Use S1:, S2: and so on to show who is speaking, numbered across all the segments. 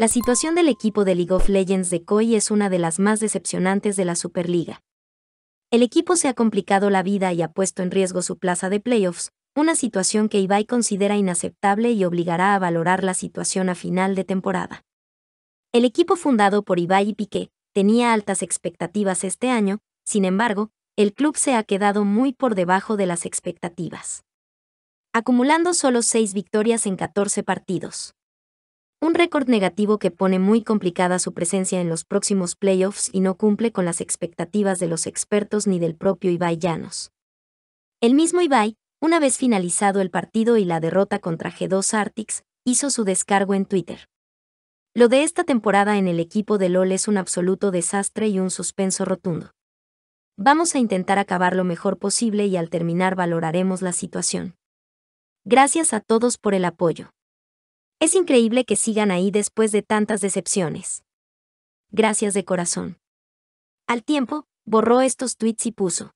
S1: La situación del equipo de League of Legends de Koi es una de las más decepcionantes de la Superliga. El equipo se ha complicado la vida y ha puesto en riesgo su plaza de playoffs, una situación que Ibai considera inaceptable y obligará a valorar la situación a final de temporada. El equipo fundado por Ibai y Piqué tenía altas expectativas este año, sin embargo, el club se ha quedado muy por debajo de las expectativas. Acumulando solo 6 victorias en 14 partidos. Un récord negativo que pone muy complicada su presencia en los próximos playoffs y no cumple con las expectativas de los expertos ni del propio Ibai Llanos. El mismo Ibai, una vez finalizado el partido y la derrota contra G2 Artix, hizo su descargo en Twitter. Lo de esta temporada en el equipo de LOL es un absoluto desastre y un suspenso rotundo. Vamos a intentar acabar lo mejor posible y al terminar valoraremos la situación. Gracias a todos por el apoyo. Es increíble que sigan ahí después de tantas decepciones. Gracias de corazón. Al tiempo, borró estos tweets y puso.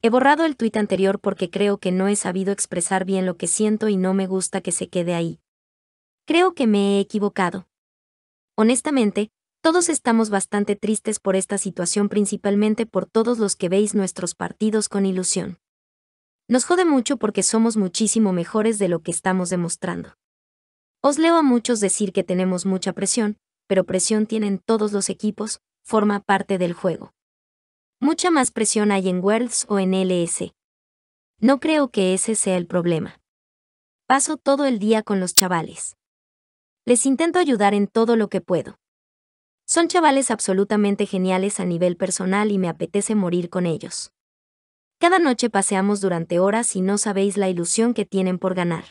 S1: He borrado el tuit anterior porque creo que no he sabido expresar bien lo que siento y no me gusta que se quede ahí. Creo que me he equivocado. Honestamente, todos estamos bastante tristes por esta situación principalmente por todos los que veis nuestros partidos con ilusión. Nos jode mucho porque somos muchísimo mejores de lo que estamos demostrando. Os leo a muchos decir que tenemos mucha presión, pero presión tienen todos los equipos, forma parte del juego. Mucha más presión hay en Worlds o en LS. No creo que ese sea el problema. Paso todo el día con los chavales. Les intento ayudar en todo lo que puedo. Son chavales absolutamente geniales a nivel personal y me apetece morir con ellos. Cada noche paseamos durante horas y no sabéis la ilusión que tienen por ganar.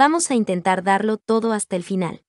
S1: Vamos a intentar darlo todo hasta el final.